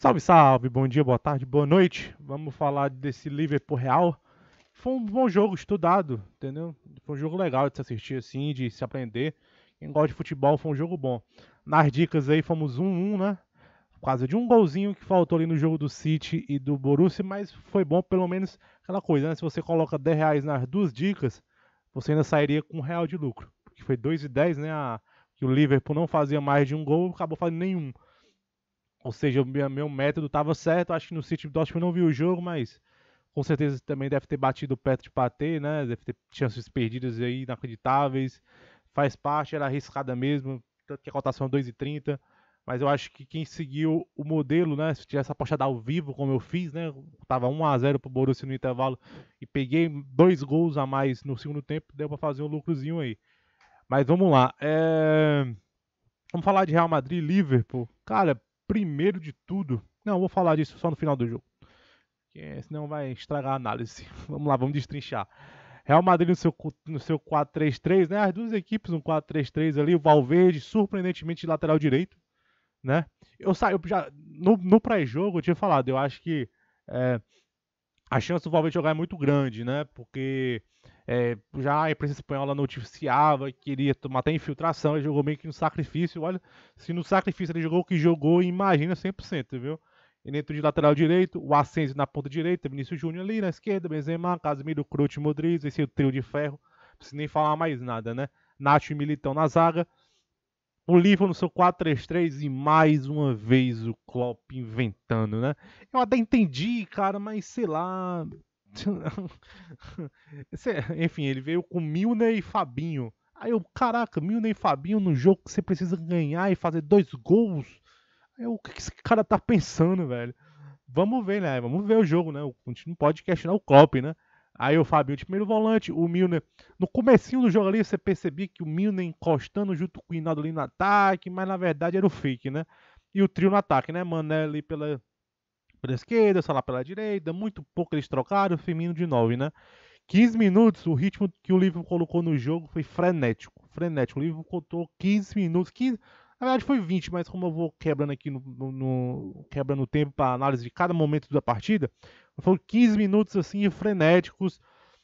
Salve, salve, bom dia, boa tarde, boa noite. Vamos falar desse Liverpool Real. Foi um bom jogo estudado, entendeu? Foi um jogo legal de se assistir assim, de se aprender. Quem gosta de futebol foi um jogo bom. Nas dicas aí fomos 1-1, né? Por causa de um golzinho que faltou ali no jogo do City e do Borussia, mas foi bom pelo menos aquela coisa, né? Se você coloca 10 reais nas duas dicas, você ainda sairia com um real de lucro. Porque foi 2,10, né? A... Que o Liverpool não fazia mais de um gol, acabou fazendo nenhum. Ou seja, meu, meu método estava certo. Acho que no City do tipo, eu não vi o jogo, mas com certeza também deve ter batido perto de bater, né? Deve ter chances perdidas aí inacreditáveis. Faz parte, era arriscada mesmo, tanto que a cotação é 2,30. Mas eu acho que quem seguiu o modelo, né? Se tivesse apostado ao vivo, como eu fiz, né? estava tava 1 a 0 pro Borussia no intervalo e peguei dois gols a mais no segundo tempo, deu para fazer um lucrozinho aí. Mas vamos lá. É... Vamos falar de Real Madrid Liverpool. Cara, primeiro de tudo. Não, vou falar disso só no final do jogo. senão vai estragar a análise. Vamos lá, vamos destrinchar. Real Madrid no seu, no seu 4-3-3, né? As duas equipes no 4-3-3 ali, o Valverde, surpreendentemente, de lateral direito, né? Eu saio já. No, no pré-jogo, eu tinha falado, eu acho que é, a chance do Valverde jogar é muito grande, né? Porque é, já a imprensa espanhola noticiava que queria tomar até infiltração, ele jogou meio que no sacrifício. Olha, se no sacrifício ele jogou o que jogou, imagina 100%, viu? Ele entrou de lateral direito, o Asensio na ponta direita, Vinícius Júnior ali na esquerda, Benzema, Casemiro, Cruz, Modriz, esse é o trio de ferro, não preciso nem falar mais nada, né? Nacho e Militão na zaga, o Liverpool no seu 4-3-3 e mais uma vez o Klopp inventando, né? Eu até entendi, cara, mas sei lá. Enfim, ele veio com Milner e Fabinho. Aí eu, caraca, Milner e Fabinho num jogo que você precisa ganhar e fazer dois gols. Aí eu, o que esse cara tá pensando, velho? Vamos ver, né? Vamos ver o jogo, né? A gente não pode questionar o Klopp, né? Aí o Fabinho de primeiro volante, o Milner. No comecinho do jogo ali, você percebia que o Milner encostando junto com o Hinaldo ali no ataque, mas na verdade era o fake, né? E o trio no ataque, né? Mané ali pela, pela esquerda, lá, pela direita, muito pouco eles trocaram, o Firmino de 9, né? 15 minutos, o ritmo que o Liverpool colocou no jogo foi frenético, frenético. O Liverpool contou 15 minutos, 15, na verdade foi 20, mas como eu vou quebrando aqui no, no, no tempo para análise de cada momento da partida, foram 15 minutos assim frenéticos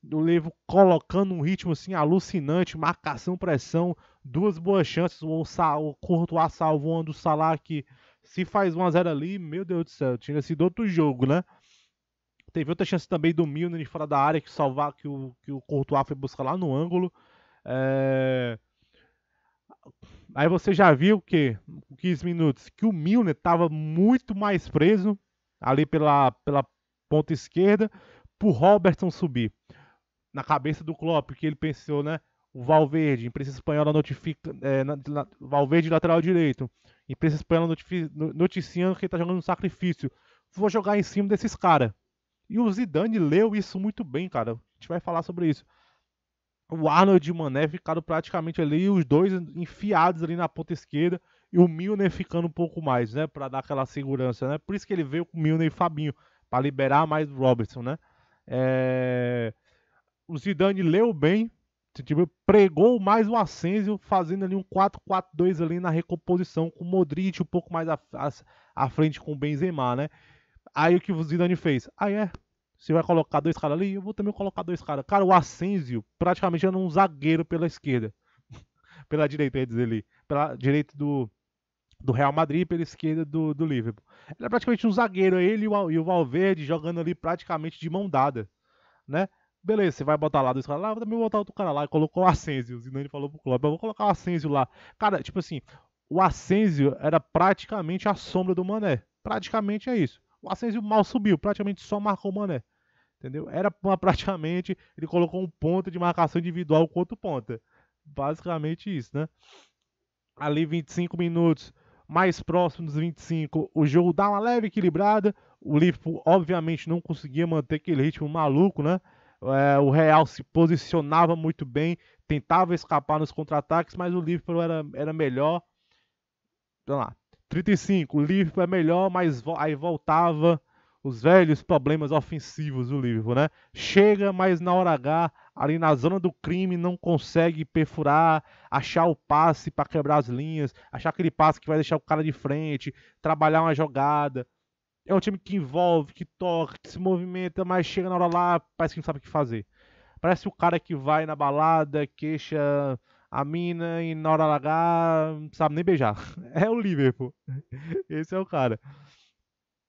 do Levo colocando um ritmo assim alucinante, marcação, pressão, duas boas chances, o, Sa, o Courtois salvou o do Salah que se faz 1 a 0 ali, meu Deus do céu, tinha sido outro jogo, né? Teve outra chance também do Milner fora da área que salvar que o que o Courtois foi buscar lá no ângulo. É... Aí você já viu que, 15 minutos, que o Milner estava muito mais preso ali pela, pela ponta esquerda pro Robertson subir. Na cabeça do Klopp, que ele pensou, né? O Valverde, imprensa espanhola notifica. É, na, na, Valverde lateral direito. Imprensa espanhola notifi, noticiando que ele tá jogando um sacrifício. Vou jogar em cima desses caras. E o Zidane leu isso muito bem, cara. A gente vai falar sobre isso o Arnold e o Mané ficaram praticamente ali, os dois enfiados ali na ponta esquerda e o Milner ficando um pouco mais, né, para dar aquela segurança, né? Por isso que ele veio com o Milner e o Fabinho para liberar mais o Robertson, né? É... O Zidane leu bem, tipo, pregou mais o Asensio fazendo ali um 4-4-2 ali na recomposição com o Modric um pouco mais à, frente com o Benzema, né? Aí o que o Zidane fez? Aí ah, é, você vai colocar dois caras ali, eu vou também colocar dois caras. Cara, o Asensio praticamente era um zagueiro pela esquerda. pela direita, quer dizer, ali. Pela direita do, do Real Madrid pela esquerda do, do Liverpool. Era é praticamente um zagueiro, ele e o, e o Valverde jogando ali praticamente de mão dada, né? Beleza, você vai botar lá dois caras lá, eu também vou botar outro cara lá. E colocou o Asensio. E ele falou pro Klopp, eu vou colocar o Asensio lá. Cara, tipo assim, o Asensio era praticamente a sombra do Mané. Praticamente é isso. O Asensio mal subiu, praticamente só marcou o Mané. Entendeu? Era uma, praticamente. Ele colocou um ponto de marcação individual contra o ponta. Basicamente isso, né? Ali 25 minutos, mais próximo dos 25, o jogo dá uma leve equilibrada. O Liverpool, obviamente, não conseguia manter aquele ritmo maluco, né? É, o Real se posicionava muito bem, tentava escapar nos contra-ataques, mas o Liverpool era, era melhor. Vamos lá, 35, o Liverpool é melhor, mas aí voltava os velhos problemas ofensivos do Liverpool, né? Chega, mas na hora H, ali na zona do crime, não consegue perfurar, achar o passe para quebrar as linhas, achar aquele passe que vai deixar o cara de frente, trabalhar uma jogada. É um time que envolve, que toca, que se movimenta, mas chega na hora lá, parece que não sabe o que fazer. Parece o cara que vai na balada, queixa a mina e na hora sabe nem beijar. É o Liverpool. Esse é o cara.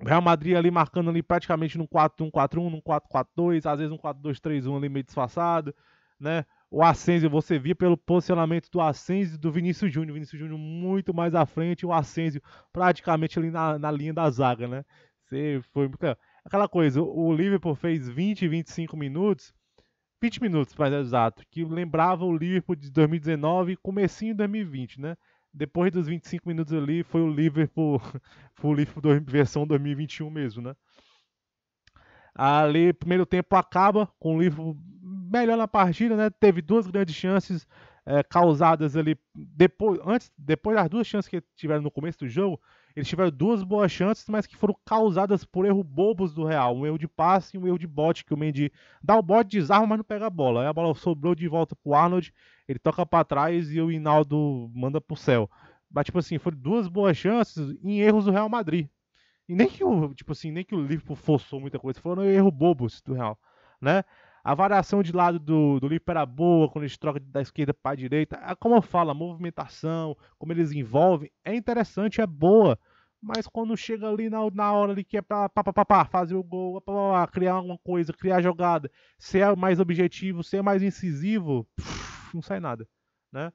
Real Madrid ali marcando ali praticamente no 4-1-4-1, no 4-4-2, às vezes um 4-2-3-1 ali meio disfarçado, né? O Asensio, você via pelo posicionamento do Asensio e do Vinícius Júnior. Vinícius Júnior muito mais à frente, o Asensio praticamente ali na, na linha da zaga, né? Você foi aquela coisa, o Liverpool fez 20, 25 minutos 20 minutos mais exato, que lembrava o Liverpool de 2019 e comecinho de 2020, né? Depois dos 25 minutos ali foi o Liverpool, foi o Liverpool versão 2021 mesmo, né? Ali, primeiro tempo acaba com o Liverpool melhor na partida, né? Teve duas grandes chances é, causadas ali depois, antes, depois das duas chances que tiveram no começo do jogo, eles tiveram duas boas chances, mas que foram causadas por erro bobos do Real. Um erro de passe e um erro de bote, que o Mendy dá o bote, desarma, mas não pega a bola. Aí a bola sobrou de volta pro Arnold, ele toca para trás e o Hinaldo manda pro céu. Mas, tipo assim, foram duas boas chances em erros do Real Madrid. E nem que o, tipo assim, nem que o Liverpool forçou muita coisa, foram erros bobos do Real, né? A variação de lado do, do Liverpool era boa, quando eles trocam da esquerda para a direita. Ah, como eu falo, a movimentação, como eles envolvem, é interessante, é boa mas quando chega ali na, na hora ali que é pra pá, pá, pá, fazer o gol, criar alguma coisa, criar jogada, ser mais objetivo, ser mais incisivo, não sai nada, né?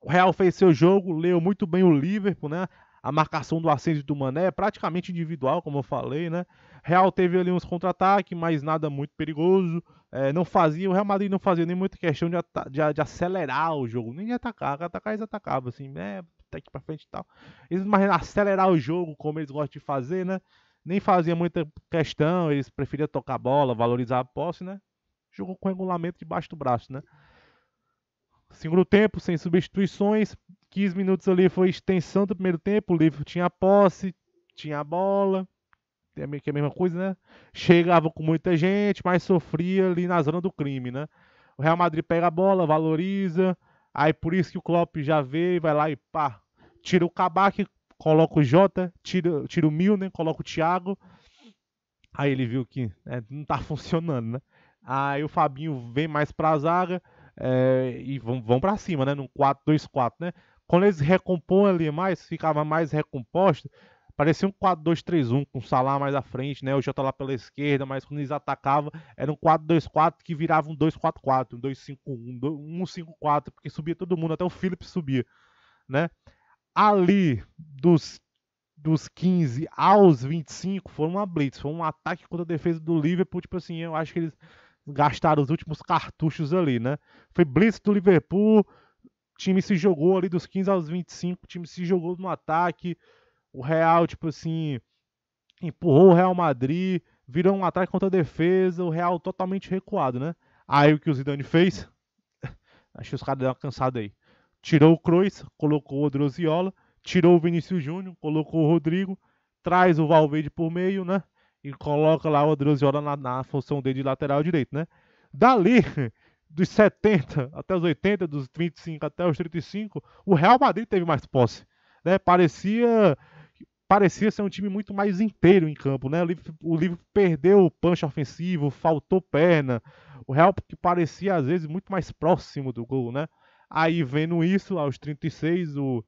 O Real fez seu jogo, leu muito bem o Liverpool, né? A marcação do Ascenso do Mané é praticamente individual, como eu falei, né? Real teve ali uns contra-ataques, mas nada muito perigoso. É, não fazia, o Real Madrid não fazia nem muita questão de, de, de acelerar o jogo, nem de atacar, atacar eles atacavam, assim, né? daqui tá pra frente e tal. Eles mais acelerar o jogo, como eles gostam de fazer, né? Nem fazia muita questão, eles preferiam tocar a bola, valorizar a posse, né? Jogou com regulamento debaixo do braço, né? Segundo tempo, sem substituições. 15 minutos ali foi extensão do primeiro tempo. O livro tinha posse, tinha bola. É meio que a mesma coisa, né? Chegava com muita gente, mas sofria ali na zona do crime, né? O Real Madrid pega a bola, valoriza. Aí por isso que o Klopp já veio e vai lá e pá, tira o Kabak, coloca o Jota, tira, tira o Milner, coloca o Thiago. Aí ele viu que né, não tá funcionando, né? Aí o Fabinho vem mais pra zaga é, e vão, vão pra cima, né? Num 4-2-4, né? Quando eles recompõem ali mais, ficava mais recomposto, parecia um 4-2-3-1, com o Salah mais à frente, né? O Jota lá pela esquerda, mas quando eles atacavam, era um 4-2-4 que virava um 2-4-4, um 2-5-1, um 1-5-4, porque subia todo mundo, até o Phillips subia, né? ali dos, dos 15 aos 25 foi uma blitz, foi um ataque contra a defesa do Liverpool, tipo assim, eu acho que eles gastaram os últimos cartuchos ali, né? Foi blitz do Liverpool, time se jogou ali dos 15 aos 25, o time se jogou no ataque, o Real, tipo assim, empurrou o Real Madrid, virou um ataque contra a defesa, o Real totalmente recuado, né? Aí o que o Zidane fez? Acho que os caras deram uma cansada aí tirou o Cruz, colocou o Droziola, tirou o Vinícius Júnior, colocou o Rodrigo, traz o Valverde por meio, né? E coloca lá o Droziola na, na função dele de lateral direito, né? Dali, dos 70 até os 80, dos 25 até os 35, o Real Madrid teve mais posse, né? Parecia parecia ser um time muito mais inteiro em campo, né? O Liverpool, o Liverpool perdeu o punch ofensivo, faltou perna. O Real que parecia às vezes muito mais próximo do gol, né? Aí vendo isso, aos 36, o,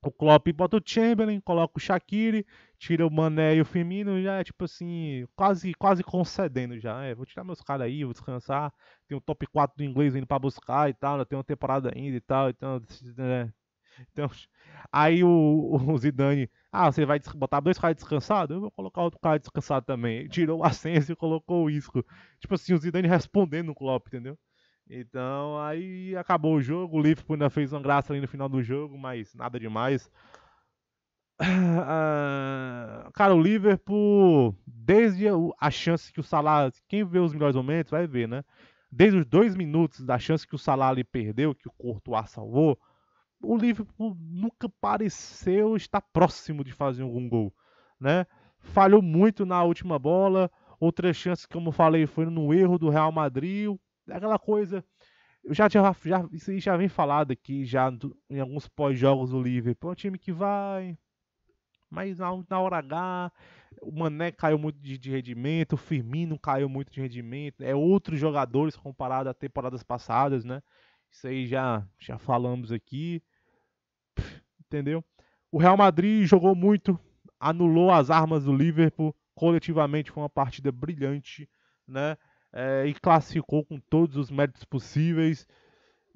o Klopp bota o Chamberlain, coloca o Shaqiri, tira o Mané e o Firmino, já é tipo assim, quase quase concedendo já. É, vou tirar meus caras aí, vou descansar. Tem o top 4 do inglês indo para buscar e tal, tem uma temporada ainda e tal, então, né? Então, aí o, o, Zidane, ah, você vai botar dois caras descansados? Eu vou colocar outro cara descansado também. Ele tirou o Asensio e colocou o Isco. Tipo assim, o Zidane respondendo o Klopp, entendeu? Então, aí acabou o jogo. O Liverpool ainda fez uma graça ali no final do jogo, mas nada demais. Ah, cara, o Liverpool, desde a chance que o Salah, quem vê os melhores momentos vai ver, né? Desde os dois minutos da chance que o Salah ali perdeu, que o Courtois salvou, o Liverpool nunca pareceu estar próximo de fazer algum gol, né? Falhou muito na última bola. Outra chance, como eu falei, foi no erro do Real Madrid. O é aquela coisa. Eu já, tinha já, isso aí já vem falado aqui já em alguns pós-jogos do Liverpool. É um time que vai, mas na, na hora H, o Mané caiu muito de, de, rendimento, o Firmino caiu muito de rendimento. É outros jogadores comparado a temporadas passadas, né? Isso aí já, já falamos aqui. entendeu? O Real Madrid jogou muito, anulou as armas do Liverpool. Coletivamente foi uma partida brilhante, né? é, e classificou com todos os méritos possíveis.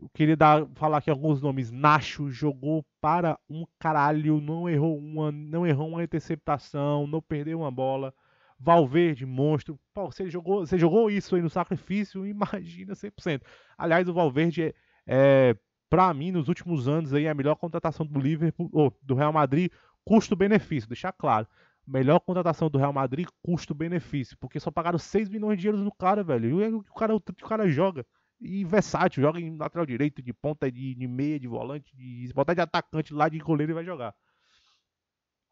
Eu queria dar, falar aqui alguns nomes. Nacho jogou para um caralho, não errou uma, não errou uma interceptação, não perdeu uma bola. Valverde, monstro. Pô, você jogou, você jogou isso aí no sacrifício, imagina 100%. Aliás, o Valverde é, é para mim nos últimos anos aí a melhor contratação do Liverpool, ou do Real Madrid, custo-benefício, deixar claro. Melhor contratação do Real Madrid, custo-benefício. Porque só pagaram 6 milhões de euros no cara, velho. E o cara, o cara joga. E versátil, joga em lateral direito, de ponta, de, de meia, de volante, de, botar de atacante lá de goleiro ele vai jogar.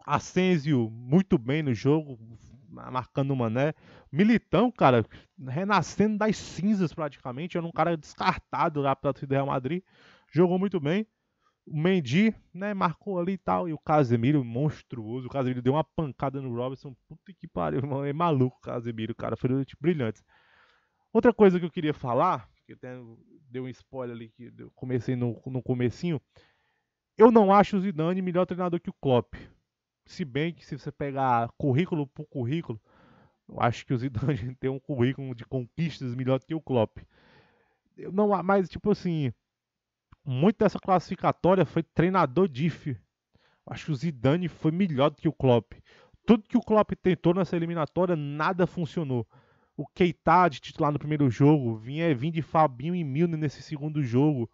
Asensio, muito bem no jogo, marcando o Mané. Militão, cara, renascendo das cinzas praticamente. Era um cara descartado lá para o Real Madrid. Jogou muito bem. O Mendy, né, marcou ali e tal. E o Casemiro, monstruoso. O Casemiro deu uma pancada no Robson. Puta que pariu, mano. É maluco o Casemiro, cara. Foi um brilhante. Outra coisa que eu queria falar, que até deu um spoiler ali, que eu comecei no, no comecinho. Eu não acho o Zidane melhor treinador que o Klopp. Se bem que se você pegar currículo por currículo, eu acho que o Zidane tem um currículo de conquistas melhor que o Klopp. Eu não, mas tipo assim, muito dessa classificatória foi treinador DIF. Acho que o Zidane foi melhor do que o Klopp. Tudo que o Klopp tentou nessa eliminatória, nada funcionou. O Keita de titular no primeiro jogo, vinha vim de Fabinho e Milne nesse segundo jogo.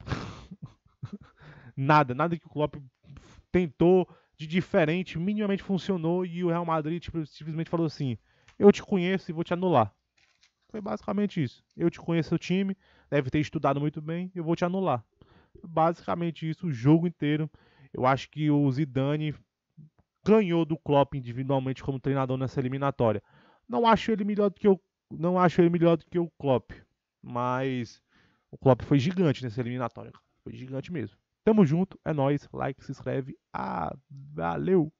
nada, nada que o Klopp tentou de diferente, minimamente funcionou e o Real Madrid tipo, simplesmente falou assim: "Eu te conheço e vou te anular". Foi basicamente isso. Eu te conheço o time, deve ter estudado muito bem, eu vou te anular. Basicamente isso o jogo inteiro. Eu acho que o Zidane ganhou do Klopp individualmente como treinador nessa eliminatória. Não acho ele melhor do que o não acho ele melhor do que o Klopp, mas o Klopp foi gigante nessa eliminatória, foi gigante mesmo. Tamo junto, é nós, like, se inscreve. Ah, valeu.